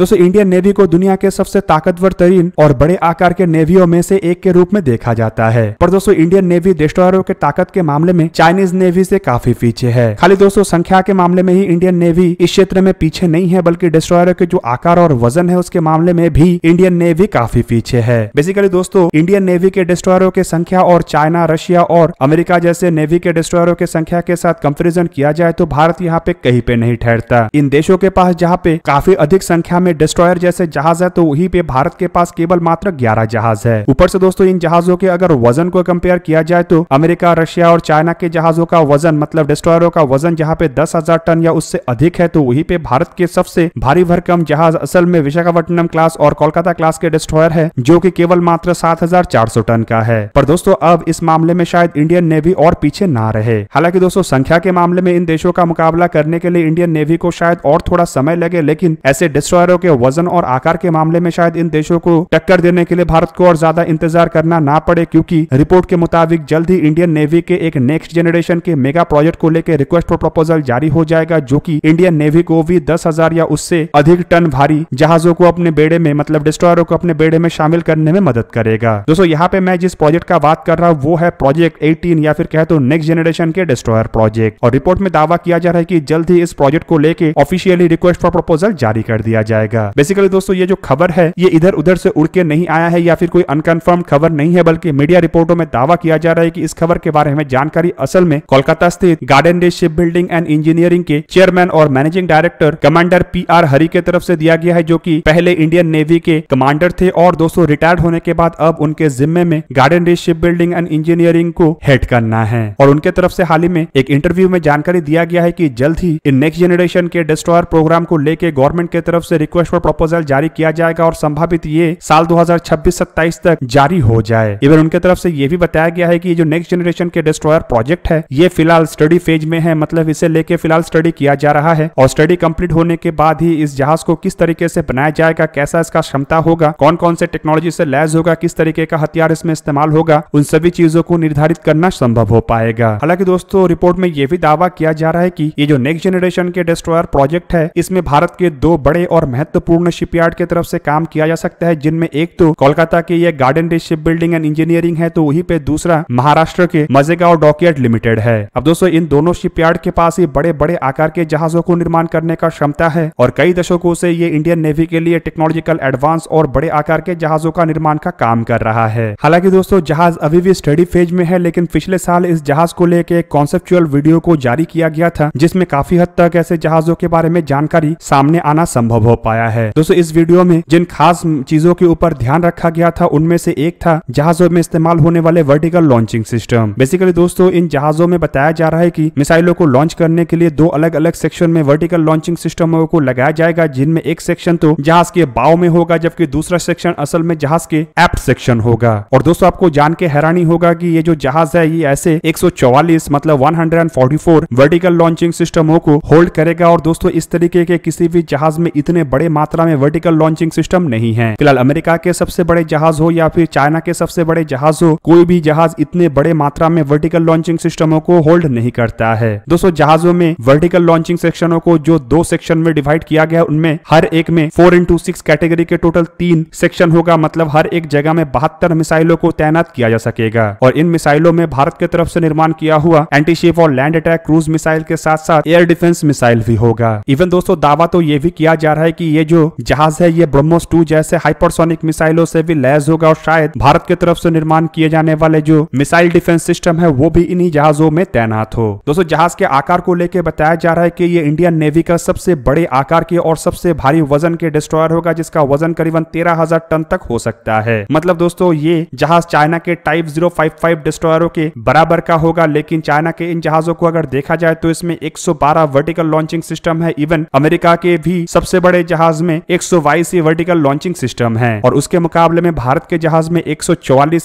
दोस्तों Indian navy को दुनिया के सबसे ताकतवर तरीन और बड़े आकार के नेवियों में से एक के रूप में देखा जाता है पर दोस्तों इंडियन नेवी डिस्ट्रॉयरों के ताकत के मामले में चाइनीज नेवी से काफी पीछे है खाली दोस्तों संख्या के मामले में ही इंडियन नेवी इस क्षेत्र में पीछे नहीं है बल्कि डिस्ट्रॉयरों के जो आकार और वजन है उसके मामले में भी इंडियन नेवी काफी पीछे है बेसिकली दोस्तों इंडियन नेवी के डिस्ट्रॉयरों की संख्या और चाइना रशिया और अमेरिका जैसे नेवी के डिस्ट्रॉयरों की संख्या के साथ कंपेरिजन किया जाए तो भारत यहाँ पे कहीं पे नहीं ठहरता इन देशों के पास जहाँ पे काफी अधिक संख्या में में डिस्ट्रॉयर जैसे जहाज है तो वही पे भारत के पास केवल मात्र ग्यारह जहाज है ऊपर से दोस्तों इन जहाजों के अगर वजन को कंपेयर किया जाए तो अमेरिका रशिया और चाइना के जहाजों का वजन मतलब डिस्ट्रॉयरों का वजन जहाँ पे दस टन या उससे अधिक है तो वही पे भारत के सबसे भारी भरकम जहाज असल में विशाखापट्टनम क्लास और कोलकाता क्लास के डिस्ट्रॉयर है जो की केवल मात्र सात टन का है पर दोस्तों अब इस मामले में शायद इंडियन नेवी और पीछे ना रहे हालांकि दोस्तों संख्या के मामले में इन देशों का मुकाबला करने के लिए इंडियन नेवी को शायद और थोड़ा समय लगे लेकिन ऐसे डिस्ट्रॉयरों हथियारों के वजन और आकार के मामले में शायद इन देशों को टक्कर देने के लिए भारत को और ज्यादा इंतजार करना ना पड़े क्योंकि रिपोर्ट के मुताबिक जल्द ही इंडियन नेवी के एक नेक्स्ट जनरेशन के मेगा प्रोजेक्ट को लेकर रिक्वेस्ट फॉर प्रपोजल जारी हो जाएगा जो की इंडियन नेवी को भी दस हजार या उससे अधिक टन भारी जहाजों को अपने बेड़े में मतलब डिस्ट्रॉयरों को अपने बेड़े में शामिल करने में मदद करेगा दोस्तों यहाँ पे मैं जिस प्रोजेक्ट का बात कर रहा हूँ वो है प्रोजेक्ट एटीन या फिर कहे तो नेक्स्ट जनरेशन के डिस्ट्रॉयर प्रोजेक्ट और रिपोर्ट में दावा किया जा रहा है कि जल्द ही इस प्रोजेक्ट को लेकर ऑफिशियली रिक्वेस्ट फॉर प्रपोजल जारी कर दिया जाएगा जाएगा बेसिकली दोस्तों ये जो खबर है ये इधर उधर से उड़ के नहीं आया है या फिर कोई अनकन्फर्म खबर नहीं है बल्कि मीडिया रिपोर्टों में दावा किया जा रहा है की इस खबर के बारे में जानकारी असल में कोलकाता स्थित गार्डन डे शिप बिल्डिंग एंड इंजीनियरिंग के चेयरमैन और managing director commander P R Hari के तरफ से दिया गया है जो की पहले इंडियन नेवी के कमांडर थे और दोस्तों रिटायर्ड होने के बाद अब उनके जिम्मे में गार्डन डे शिप बिल्डिंग एंड इंजीनियरिंग को हेड करना है और उनके तरफ से हाल ही में एक इंटरव्यू में जानकारी दिया गया है कि जल्द ही इन नेक्स्ट जनरेशन के डिस्ट्रॉयर प्रोग्राम को लेके गवर्नमेंट के तरफ से रिक्वेस्ट रिक्वेस्ट फॉर प्रपोजल जारी किया जाएगा और संभावित ये साल 2026-27 तक जारी हो जाए इवन उनके तरफ से ये भी बताया गया है कि जो नेक्स्ट जनरेशन के डिस्ट्रॉयर प्रोजेक्ट है ये फिलहाल स्टडी फेज में है मतलब इसे लेके फिलहाल स्टडी किया जा रहा है और स्टडी कम्प्लीट होने के बाद ही इस जहाज को किस तरीके से बनाया जाएगा कैसा इसका क्षमता होगा कौन कौन से टेक्नोलॉजी से लैस होगा किस तरीके का हथियार इसमें इस्तेमाल होगा उन सभी चीजों को निर्धारित करना संभव हो पाएगा हालांकि दोस्तों रिपोर्ट में यह भी दावा किया जा रहा है कि ये जो नेक्स्ट जनरेशन के डिस्ट्रॉयर प्रोजेक्ट है इसमें भारत के दो बड़े और महत्व महत्वपूर्ण शिपयार्ड के तरफ से काम किया जा सकता है जिनमें एक तो कोलकाता की यह गार्डन डे शिप बिल्डिंग एंड इंजीनियरिंग है तो वही पे दूसरा महाराष्ट्र के मजेगांव डॉकयार्ड लिमिटेड है अब दोस्तों इन दोनों शिपयार्ड के पास ही बड़े बड़े आकार के जहाजों को निर्माण करने का क्षमता है और कई दशकों से ये इंडियन नेवी के लिए टेक्नोलॉजिकल एडवांस और बड़े आकार के जहाजों का निर्माण का काम कर रहा है हालांकि दोस्तों जहाज अभी भी स्टडी फेज में है लेकिन पिछले साल इस जहाज को लेकर एक कॉन्सेप्चुअल वीडियो को जारी किया गया था जिसमें काफी हद तक ऐसे जहाजों के बारे में जानकारी सामने आना संभव हो पाया है दोस्तों इस वीडियो में जिन खास चीजों के ऊपर ध्यान रखा गया था उनमें से एक था जहाजों में इस्तेमाल होने वाले वर्टिकल लॉन्चिंग सिस्टम बेसिकली दोस्तों इन जहाजों में बताया जा रहा है की मिसाइलों को लॉन्च करने के लिए दो अलग अलग सेक्शन में वर्टिकल लॉन्चिंग सिस्टमों को लगाया जाएगा जिनमें एक सेक्शन तो जहाज के बाव में होगा जबकि दूसरा सेक्शन असल में जहाज के एप्ट सेक्शन होगा और दोस्तों आपको जान के हैरानी होगा कि ये जो जहाज है ये ऐसे 144 मतलब 144 वर्टिकल लॉन्चिंग सिस्टमों को होल्ड करेगा और दोस्तों इस तरीके के किसी भी जहाज में इतने बड़े बड़े मात्रा में वर्टिकल लॉन्चिंग सिस्टम नहीं है फिलहाल अमेरिका के सबसे बड़े जहाज हो या फिर चाइना के सबसे बड़े जहाज हो कोई भी जहाज इतने बड़े मात्रा में वर्टिकल लॉन्चिंग सिस्टमों को होल्ड नहीं करता है दोस्तों जहाजों में वर्टिकल लॉन्चिंग सेक्शनों को जो दो सेक्शन में डिवाइड किया गया उनमें हर एक में फोर इंटू सिक्स कैटेगरी के टोटल तीन सेक्शन होगा मतलब हर एक जगह में बहत्तर मिसाइलों को तैनात किया जा सकेगा और इन मिसाइलों में भारत की तरफ से निर्माण किया हुआ एंटीशिप और लैंड अटैक क्रूज मिसाइल के साथ साथ एयर डिफेंस मिसाइल भी होगा इवन दोस्तों दावा तो ये भी किया जा रहा है की ये जो जहाज है ये ब्रह्मोस टू जैसे हाइपरसोनिक मिसाइलों से भी लैस होगा और शायद भारत की तरफ से निर्माण किए जाने वाले जो मिसाइल डिफेंस सिस्टम है वो भी इन्हीं जहाजों में तैनात हो दोस्तों जहाज के आकार को लेकर बताया जा रहा है की ये इंडियन नेवी का सबसे बड़े आकार के और सबसे भारी वजन के डिस्ट्रॉयर होगा जिसका वजन करीबन तेरह टन तक हो सकता है मतलब दोस्तों ये जहाज चाइना के टाइप जीरो डिस्ट्रॉयरों के बराबर का होगा लेकिन चाइना के इन जहाजों को अगर देखा जाए तो इसमें 112 वर्टिकल लॉन्चिंग सिस्टम है इवन अमेरिका के भी सबसे बड़े जहाज जहाज में एक सौ वर्टिकल लॉन्चिंग सिस्टम है और उसके मुकाबले में भारत के जहाज में एक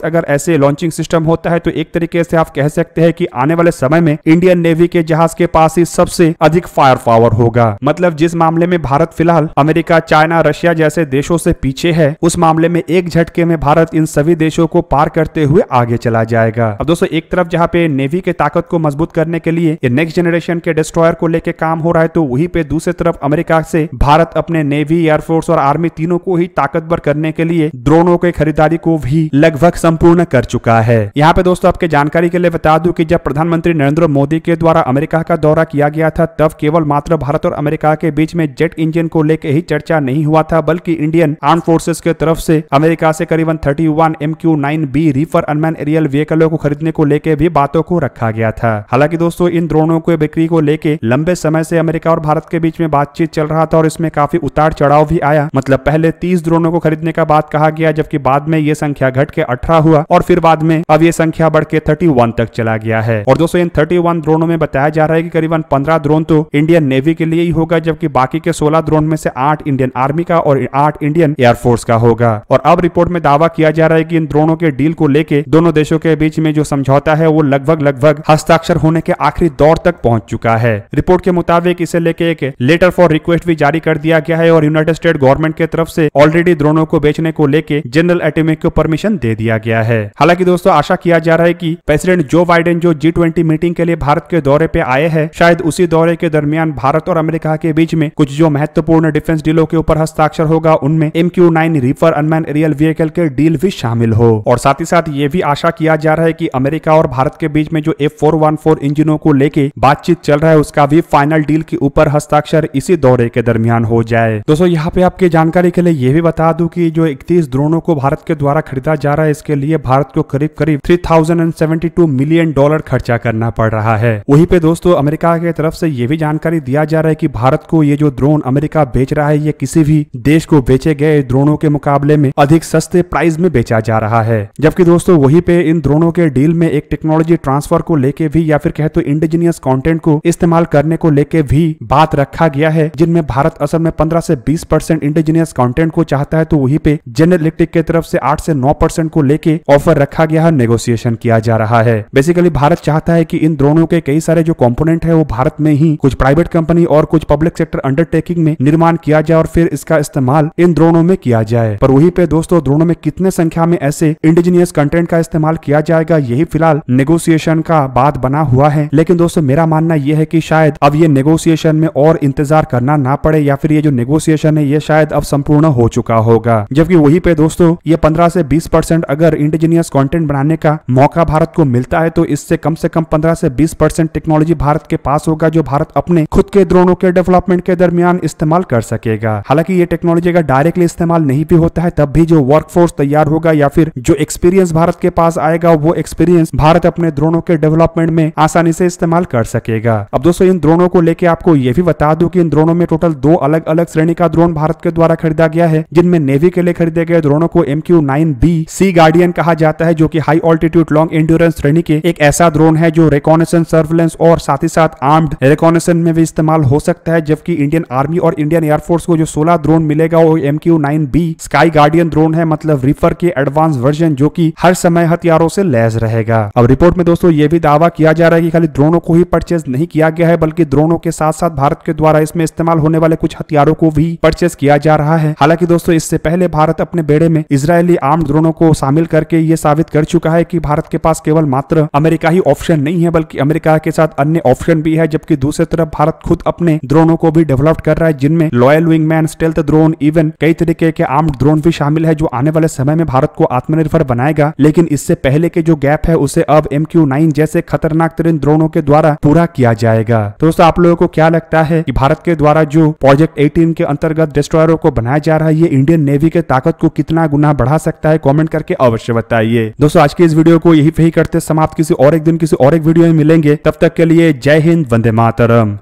अगर ऐसे लॉन्चिंग सिस्टम होता है तो एक तरीके से आप कह सकते हैं कि आने वाले समय में इंडियन नेवी के जहाज के पास ही सबसे अधिक फायर पावर होगा मतलब जिस मामले में भारत फिलहाल अमेरिका चाइना रशिया जैसे देशों से पीछे है उस मामले में एक झटके में भारत इन सभी देशों को पार करते हुए आगे चला जाएगा अब दोस्तों एक तरफ जहाँ पे नेवी के ताकत को मजबूत करने के लिए नेक्स्ट जनरेशन के डिस्ट्रॉयर को लेके काम हो रहा है तो वहीं पे दूसरी तरफ अमेरिका से भारत अपने नेवी एयरफोर्स और आर्मी तीनों को ही ताकतवर करने के लिए ड्रोनों के खरीदारी को भी लगभग संपूर्ण कर चुका है यहाँ पे दोस्तों आपके जानकारी के लिए बता दू की जब प्रधानमंत्री नरेंद्र मोदी के द्वारा अमेरिका का दौरा किया गया था तब केवल मात्र भारत और अमेरिका के बीच में जेट इंजन को लेकर ही चर्चा नहीं हुआ था बल्कि इंडियन आर्म फोर्सेस के तरफ से अमेरिका से करीबन thirty one M Q nine B reaper unmanned aerial व्हीकलों को खरीदने को लेकर भी बातों को रखा गया था हालांकि दोस्तों इन ड्रोनों की बिक्री को लेकर लंबे समय से अमेरिका और भारत के बीच में बातचीत चल रहा था और इसमें काफी उतार चढ़ाव भी आया मतलब पहले तीस ड्रोनों को खरीदने का बात कहा गया जबकि बाद में ये संख्या घट के अठारह हुआ और फिर बाद में अब ये संख्या बढ़ के थर्टी तक चला गया है और दोस्तों इन थर्टी ड्रोनों में बताया जा रहा है की करीबन पंद्रह ड्रोन तो इंडियन नेवी के लिए ही होगा जबकि बाकी के सोलह ड्रोन में से आठ इंडियन आर्मी का और आठ इंडियन एयरफोर्स का होगा और अब रिपोर्ट में दावा किया जा रहा है की इन ड्रोनों के डील को लेके दोनों देशों के बीच में जो समझौता है वो लगभग लगभग हस्ताक्षर होने के आखिरी दौर तक पहुँच चुका है रिपोर्ट के मुताबिक इसे लेके एक लेटर फॉर रिक्वेस्ट भी जारी कर दिया गया है है और यूनाइटेड स्टेट गवर्नमेंट के तरफ से ऑलरेडी ड्रोनों को बेचने को लेके जनरल एटोमिक को परमिशन दे दिया गया है हालांकि दोस्तों आशा किया जा रहा है की प्रेसिडेंट जो बाइडेन जो जी मीटिंग के लिए भारत के दौरे पे आए हैं शायद उसी दौरे के दरमियान भारत और अमेरिका के बीच में कुछ जो महत्वपूर्ण डिफेंस डीलों के ऊपर हस्ताक्षर होगा उनमें M Q nine reaper unmanned aerial vehicle के डील भी शामिल हो और साथ ही साथ ये भी आशा किया जा रहा है की अमेरिका और भारत के बीच में जो एफ फोर वन फोर इंजिनों को लेके बातचीत चल रहा है उसका भी फाइनल डील के ऊपर हस्ताक्षर इसी दौरे के दरमियान हो जाए है दोस्तों यहाँ पे आपकी जानकारी के लिए ये भी बता दू की जो इकतीस ड्रोनों को भारत के द्वारा खरीदा जा रहा है इसके लिए भारत को करीब करीब थ्री मिलियन डॉलर खर्चा करना पड़ रहा है वही पे दोस्तों अमेरिका की तरफ से ये भी जानकारी दिया जा रहा है की भारत को ये जो ड्रोन अमेरिका बेच रहा है ये किसी भी देश को बेचे गए ड्रोनों के मुकाबले में अधिक सस्ते प्राइस में बेचा जा रहा है जबकि दोस्तों वहीं पे इन ड्रोनों के डील में एक टेक्नोलॉजी ट्रांसफर को लेके भी या फिर कहे तो इंडिजिनियस कंटेंट को इस्तेमाल करने को लेके भी बात रखा गया है जिनमें भारत असल में पंद्रह से 20 परसेंट इंडिजिनियस कंटेंट को चाहता है तो वही पे जनरल इलेक्ट्रिक के तरफ से 8 से 9 परसेंट को लेके ऑफर रखा गया है नेगोशिएशन किया जा रहा है बेसिकली भारत चाहता है कि इन ड्रोनों के कई सारे जो कॉम्पोनेंट है वो भारत में ही कुछ प्राइवेट कंपनी और कुछ पब्लिक सेक्टर अंडरटेकिंग में निर्माण किया जाए और फिर इसका इस्तेमाल इन ड्रोनों में किया जाए पर वही पे दोस्तों ड्रोनों में कितने संख्या में ऐसे इंडिजीनियस कंटेंट का इस्तेमाल किया जाएगा यही फिलहाल नेगोशिएशन का बात बना हुआ है लेकिन दोस्तों मेरा मानना यह है की शायद अब ये नेगोशिएशन में और इंतजार करना ना पड़े या फिर ये जो नेगोशिएशन है ये शायद अब संपूर्ण हो चुका होगा जबकि वही पे दोस्तों ये पंद्रह से बीस परसेंट अगर इंडिजिनियस कंटेंट बनाने का मौका भारत को मिलता है तो इससे कम से कम पंद्रह से बीस परसेंट टेक्नोलॉजी भारत के पास होगा जो भारत अपने खुद के ड्रोनों के डेवलपमेंट के दरमियान इस्तेमाल कर सकेगा हालांकि ये टेक्नोलॉजी अगर डायरेक्टली इस्तेमाल नहीं भी होता है तब भी जो वर्कफोर्स तैयार होगा या फिर जो एक्सपीरियंस भारत के पास आएगा वो एक्सपीरियंस भारत अपने ड्रोनों के डेवलपमेंट में आसानी से इस्तेमाल कर सकेगा अब दोस्तों इन ड्रोनों को लेकर आपको ये भी बता दू की इन ड्रोनों में टोटल दो अलग अलग श्रेणी का ड्रोन भारत के द्वारा खरीदा गया है जिनमें नेवी के लिए खरीदे गए ड्रोनों को M Q nine B sea guardian कहा जाता है जो की हाई ऑल्टीट्यूड लॉन्ग इंड्योरेंस श्रेणी के एक ऐसा ड्रोन है जो रेकॉनेसन सर्विलेंस और साथ ही साथ आर्म्ड रेकॉनेसन में भी इस्तेमाल हो सकता है जबकि इंडियन आर्मी और इंडियन एयरफोर्स को जो सोलह ड्रोन मिलेगा वो M Q nine B sky guardian drone है मतलब रिफर के एडवांस वर्जन जो की हर समय हथियारों से लैस रहेगा अब रिपोर्ट में दोस्तों ये भी दावा किया जा रहा है कि खाली ड्रोनों को ही परचेज नहीं किया गया है बल्कि ड्रोनों के साथ साथ भारत के द्वारा इसमें इस्तेमाल होने वाले कुछ हथियारों को को भी परचेस किया जा रहा है हालांकि दोस्तों इससे पहले भारत अपने बेड़े में इसराइली आर्म ड्रोनों को शामिल करके ये साबित कर चुका है की भारत के पास केवल मात्र अमेरिका ही ऑप्शन नहीं है बल्कि अमेरिका के साथ अन्य ऑप्शन भी है जबकि दूसरी तरफ भारत खुद अपने ड्रोनों को भी डेवलप कर रहा है जिनमें loyal wingman stealth drone even कई तरीके के आर्म ड्रोन भी शामिल है जो आने वाले समय में भारत को आत्मनिर्भर बनाएगा लेकिन इससे पहले के जो गैप है उसे अब एम क्यू नाइन जैसे खतरनाक तरीन ड्रोनों के द्वारा पूरा किया जाएगा दोस्तों आप लोगों को क्या लगता है की भारत के द्वारा जो प्रोजेक्ट एटीन के अंतर्गत डिस्ट्रॉयरों को बनाया जा रहा है ये इंडियन नेवी के ताकत को कितना गुना बढ़ा सकता है कॉमेंट करके अवश्य बताइए दोस्तों आज के इस वीडियो को यही पे करते समाप्त किसी और एक दिन किसी और एक वीडियो में मिलेंगे तब तक के लिए जय हिंद वंदे मातरम